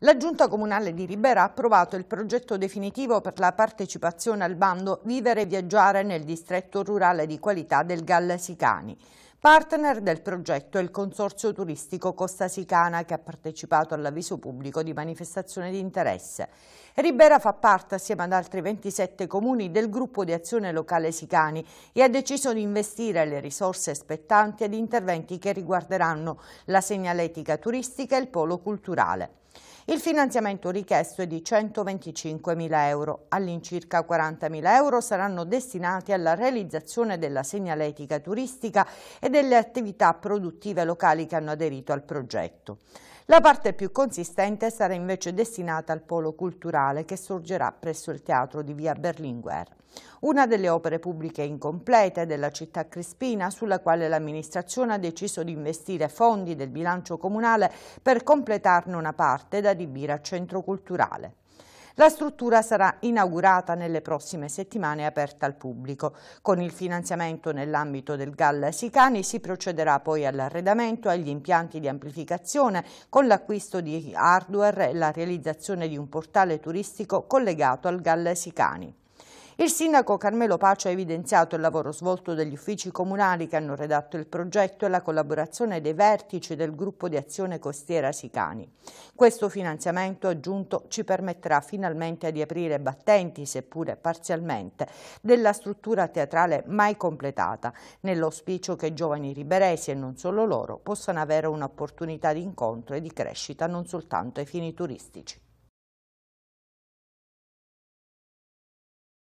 La Giunta Comunale di Ribera ha approvato il progetto definitivo per la partecipazione al bando Vivere e Viaggiare nel distretto rurale di qualità del Galle Sicani. Partner del progetto è il Consorzio Turistico Costa Sicana che ha partecipato all'avviso pubblico di manifestazione di interesse. Ribera fa parte assieme ad altri 27 comuni del gruppo di azione locale Sicani e ha deciso di investire le risorse spettanti ad interventi che riguarderanno la segnaletica turistica e il polo culturale. Il finanziamento richiesto è di 125.000 euro. All'incirca 40.000 euro saranno destinati alla realizzazione della segnaletica turistica e delle attività produttive locali che hanno aderito al progetto. La parte più consistente sarà invece destinata al polo culturale che sorgerà presso il teatro di via Berlinguer. Una delle opere pubbliche incomplete della città crispina sulla quale l'amministrazione ha deciso di investire fondi del bilancio comunale per completarne una parte da adibire a centro culturale. La struttura sarà inaugurata nelle prossime settimane e aperta al pubblico. Con il finanziamento nell'ambito del GAL Sicani si procederà poi all'arredamento, agli impianti di amplificazione, con l'acquisto di hardware e la realizzazione di un portale turistico collegato al GAL Sicani. Il sindaco Carmelo Pacio ha evidenziato il lavoro svolto dagli uffici comunali che hanno redatto il progetto e la collaborazione dei vertici del gruppo di azione costiera Sicani. Questo finanziamento aggiunto ci permetterà finalmente di aprire battenti, seppure parzialmente, della struttura teatrale mai completata, nell'auspicio che i giovani riberesi e non solo loro possano avere un'opportunità di incontro e di crescita non soltanto ai fini turistici.